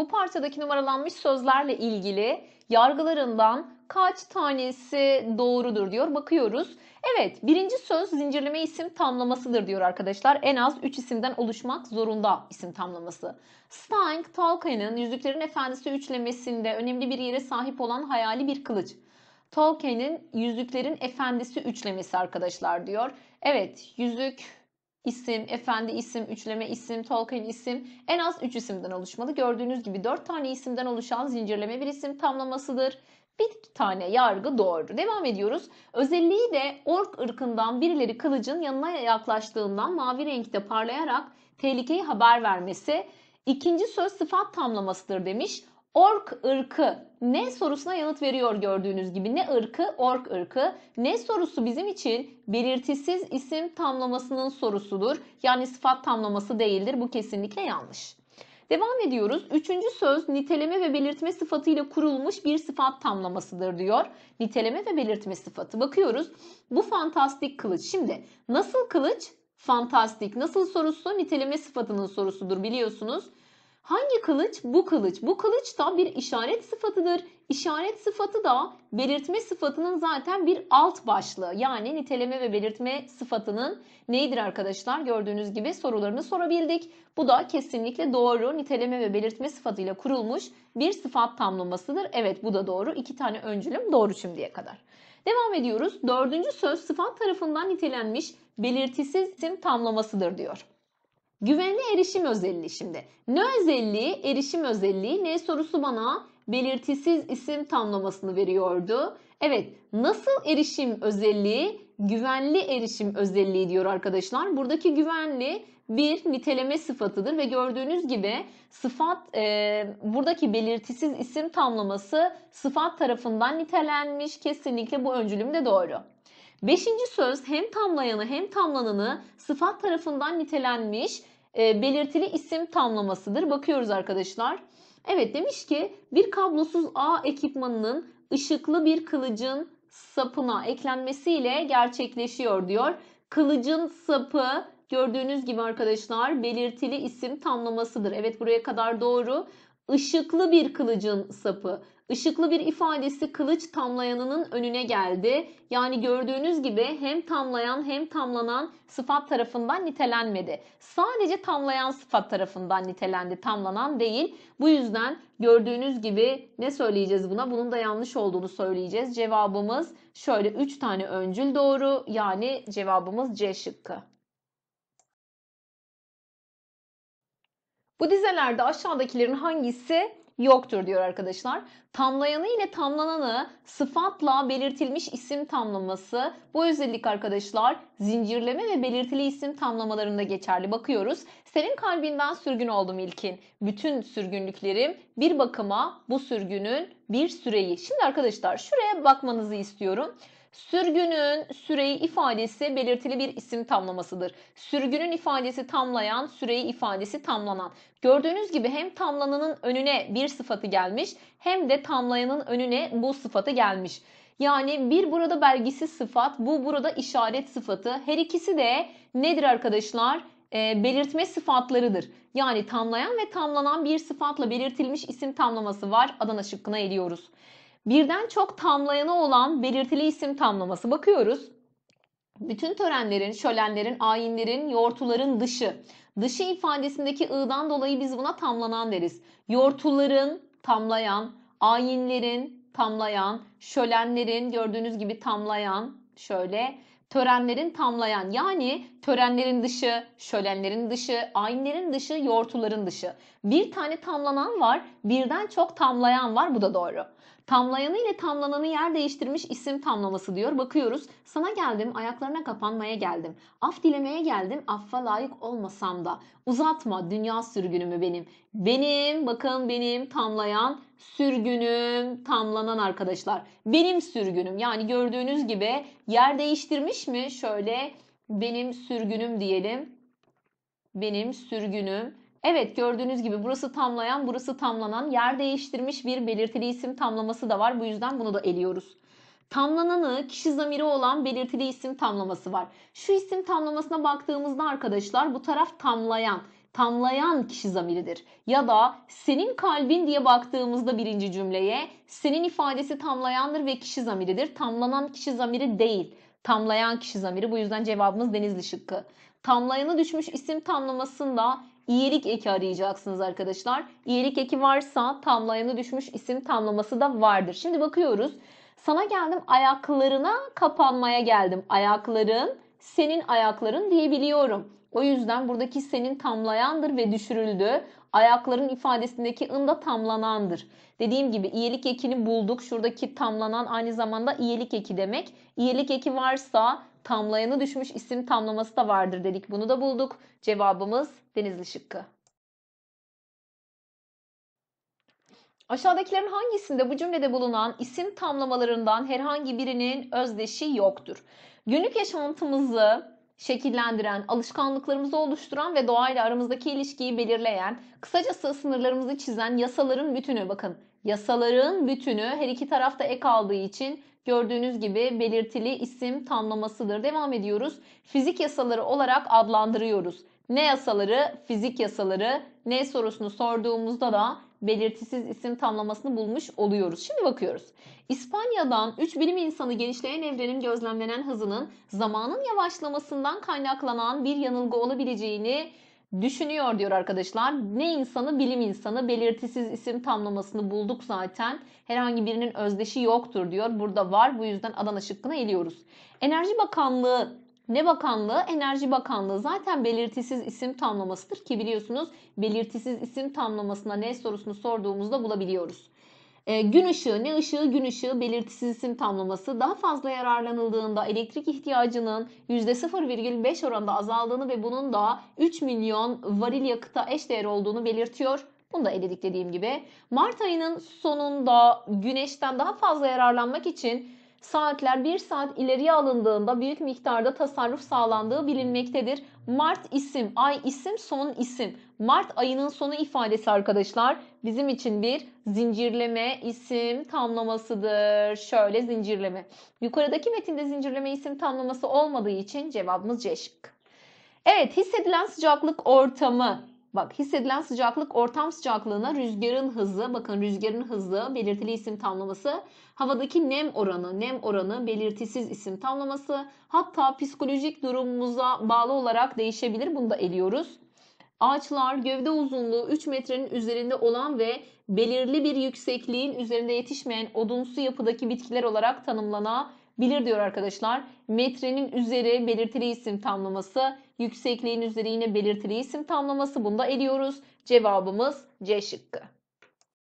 Bu parçadaki numaralanmış sözlerle ilgili yargılarından kaç tanesi doğrudur diyor. Bakıyoruz. Evet birinci söz zincirleme isim tamlamasıdır diyor arkadaşlar. En az 3 isimden oluşmak zorunda isim tamlaması. Stank Tolkien'in Yüzüklerin Efendisi üçlemesinde önemli bir yere sahip olan hayali bir kılıç. Tolkien'in Yüzüklerin Efendisi üçlemesi arkadaşlar diyor. Evet yüzük isim, efendi isim, üçleme isim, Tolkien isim en az 3 isimden oluşmalı. Gördüğünüz gibi 4 tane isimden oluşan zincirleme bir isim tamlamasıdır. Bir tane yargı doğru. Devam ediyoruz. Özelliği de ork ırkından birileri kılıcın yanına yaklaştığından mavi renkte parlayarak tehlikeyi haber vermesi. İkinci söz sıfat tamlamasıdır demiş. Ork ırkı ne sorusuna yanıt veriyor gördüğünüz gibi. Ne ırkı? Ork ırkı. Ne sorusu bizim için belirtisiz isim tamlamasının sorusudur. Yani sıfat tamlaması değildir. Bu kesinlikle yanlış. Devam ediyoruz. Üçüncü söz niteleme ve belirtme sıfatıyla kurulmuş bir sıfat tamlamasıdır diyor. Niteleme ve belirtme sıfatı. Bakıyoruz. Bu fantastik kılıç. Şimdi nasıl kılıç? Fantastik. Nasıl sorusu? Niteleme sıfatının sorusudur biliyorsunuz. Hangi kılıç? Bu kılıç. Bu kılıç da bir işaret sıfatıdır. İşaret sıfatı da belirtme sıfatının zaten bir alt başlığı. Yani niteleme ve belirtme sıfatının neydir arkadaşlar? Gördüğünüz gibi sorularını sorabildik. Bu da kesinlikle doğru niteleme ve belirtme sıfatıyla kurulmuş bir sıfat tamlamasıdır. Evet bu da doğru. İki tane öncülüm doğru şimdiye kadar. Devam ediyoruz. Dördüncü söz sıfat tarafından nitelenmiş belirtisiz isim tamlamasıdır diyor. Güvenli erişim özelliği şimdi. Ne özelliği? Erişim özelliği. Ne sorusu bana belirtisiz isim tamlamasını veriyordu. Evet, nasıl erişim özelliği? Güvenli erişim özelliği diyor arkadaşlar. Buradaki güvenli bir niteleme sıfatıdır ve gördüğünüz gibi sıfat e, buradaki belirtisiz isim tamlaması sıfat tarafından nitelenmiş. Kesinlikle bu öncülüm de doğru. Beşinci söz hem tamlayanı hem tamlananı sıfat tarafından nitelenmiş e, belirtili isim tamlamasıdır. Bakıyoruz arkadaşlar. Evet demiş ki bir kablosuz A ekipmanının ışıklı bir kılıcın sapına eklenmesiyle gerçekleşiyor diyor. Kılıcın sapı gördüğünüz gibi arkadaşlar belirtili isim tamlamasıdır. Evet buraya kadar doğru. Işıklı bir kılıcın sapı. Işıklı bir ifadesi kılıç tamlayanının önüne geldi. Yani gördüğünüz gibi hem tamlayan hem tamlanan sıfat tarafından nitelenmedi. Sadece tamlayan sıfat tarafından nitelendi, tamlanan değil. Bu yüzden gördüğünüz gibi ne söyleyeceğiz buna? Bunun da yanlış olduğunu söyleyeceğiz. Cevabımız şöyle 3 tane öncül doğru. Yani cevabımız C şıkkı. Bu dizelerde aşağıdakilerin hangisi yoktur diyor arkadaşlar. Tamlayanı ile tamlananı sıfatla belirtilmiş isim tamlaması bu özellik arkadaşlar zincirleme ve belirtili isim tamlamalarında geçerli. Bakıyoruz. Senin kalbinden sürgün oldum ilkin. Bütün sürgünlüklerim bir bakıma bu sürgünün bir süreyi. Şimdi arkadaşlar şuraya bakmanızı istiyorum. Sürgünün süreyi ifadesi belirtili bir isim tamlamasıdır. Sürgünün ifadesi tamlayan, süreyi ifadesi tamlanan. Gördüğünüz gibi hem tamlananın önüne bir sıfatı gelmiş hem de tamlayanın önüne bu sıfatı gelmiş. Yani bir burada belgisiz sıfat, bu burada işaret sıfatı. Her ikisi de nedir arkadaşlar? E, belirtme sıfatlarıdır. Yani tamlayan ve tamlanan bir sıfatla belirtilmiş isim tamlaması var. Adana şıkkına ediyoruz. Birden çok tamlayanı olan belirtili isim tamlaması. Bakıyoruz. Bütün törenlerin, şölenlerin, ayinlerin, yortuların dışı. Dışı ifadesindeki ı'dan dolayı biz buna tamlanan deriz. Yortuların tamlayan, ayinlerin tamlayan, şölenlerin gördüğünüz gibi tamlayan şöyle törenlerin tamlayan yani törenlerin dışı, şölenlerin dışı, ayinlerin dışı, yortuların dışı. Bir tane tamlanan var, birden çok tamlayan var bu da doğru. Tamlayanı ile tamlananı yer değiştirmiş isim tamlaması diyor. Bakıyoruz. Sana geldim, ayaklarına kapanmaya geldim. Af dilemeye geldim, affa layık olmasam da. Uzatma dünya sürgünümü benim. Benim, bakın benim tamlayan sürgünüm tamlanan arkadaşlar. Benim sürgünüm yani gördüğünüz gibi yer değiştirmiş mi? Şöyle benim sürgünüm diyelim. Benim sürgünüm Evet gördüğünüz gibi burası tamlayan, burası tamlanan, yer değiştirmiş bir belirtili isim tamlaması da var. Bu yüzden bunu da eliyoruz. Tamlananı kişi zamiri olan belirtili isim tamlaması var. Şu isim tamlamasına baktığımızda arkadaşlar bu taraf tamlayan, tamlayan kişi zamiridir. Ya da senin kalbin diye baktığımızda birinci cümleye senin ifadesi tamlayandır ve kişi zamiridir. Tamlanan kişi zamiri değil. Tamlayan kişi zamiri bu yüzden cevabımız Denizli şıkkı. Tamlayana düşmüş isim tamlamasında iyilik eki arayacaksınız arkadaşlar. İyilik eki varsa tamlayanı düşmüş isim tamlaması da vardır. Şimdi bakıyoruz. Sana geldim ayaklarına kapanmaya geldim. Ayakların senin ayakların diyebiliyorum. O yüzden buradaki senin tamlayandır ve düşürüldü. Ayakların ifadesindeki ın da tamlanandır. Dediğim gibi iyilik ekini bulduk. Şuradaki tamlanan aynı zamanda iyilik eki demek. İyilik eki varsa tamlayanı düşmüş isim tamlaması da vardır dedik. Bunu da bulduk. Cevabımız Denizli şıkkı. Aşağıdakilerin hangisinde bu cümlede bulunan isim tamlamalarından herhangi birinin özdeşi yoktur? Günlük yaşantımızı şekillendiren, alışkanlıklarımızı oluşturan ve doğayla aramızdaki ilişkiyi belirleyen, kısacası sınırlarımızı çizen yasaların bütünü. Bakın yasaların bütünü her iki tarafta ek aldığı için gördüğünüz gibi belirtili isim tamlamasıdır. Devam ediyoruz. Fizik yasaları olarak adlandırıyoruz. Ne yasaları? Fizik yasaları. Ne sorusunu sorduğumuzda da belirtisiz isim tamlamasını bulmuş oluyoruz. Şimdi bakıyoruz. İspanya'dan 3 bilim insanı genişleyen evrenin gözlemlenen hızının zamanın yavaşlamasından kaynaklanan bir yanılgı olabileceğini düşünüyor diyor arkadaşlar. Ne insanı? Bilim insanı. Belirtisiz isim tamlamasını bulduk zaten. Herhangi birinin özdeşi yoktur diyor. Burada var. Bu yüzden Adana şıkkına eliyoruz. Enerji Bakanlığı ne bakanlığı? Enerji Bakanlığı zaten belirtisiz isim tamlamasıdır ki biliyorsunuz belirtisiz isim tamlamasına ne sorusunu sorduğumuzda bulabiliyoruz. E, gün ışığı, ne ışığı? Gün ışığı belirtisiz isim tamlaması daha fazla yararlanıldığında elektrik ihtiyacının %0,5 oranda azaldığını ve bunun da 3 milyon varil yakıta eş değer olduğunu belirtiyor. Bunu da eledik dediğim gibi. Mart ayının sonunda güneşten daha fazla yararlanmak için saatler 1 saat ileriye alındığında büyük miktarda tasarruf sağlandığı bilinmektedir. Mart isim, ay isim, son isim. Mart ayının sonu ifadesi arkadaşlar bizim için bir zincirleme isim tamlamasıdır. Şöyle zincirleme. Yukarıdaki metinde zincirleme isim tamlaması olmadığı için cevabımız C şıkkı. Evet hissedilen sıcaklık ortamı. Bak hissedilen sıcaklık ortam sıcaklığına rüzgarın hızı. Bakın rüzgarın hızı belirtili isim tamlaması. Havadaki nem oranı, nem oranı belirtisiz isim tamlaması. Hatta psikolojik durumumuza bağlı olarak değişebilir. Bunu da eliyoruz. Ağaçlar gövde uzunluğu 3 metrenin üzerinde olan ve belirli bir yüksekliğin üzerinde yetişmeyen odunsu yapıdaki bitkiler olarak tanımlanabilir diyor arkadaşlar. Metrenin üzeri belirtili isim tamlaması, yüksekliğin üzeri yine belirtili isim tamlaması. Bunu da eliyoruz. Cevabımız C şıkkı.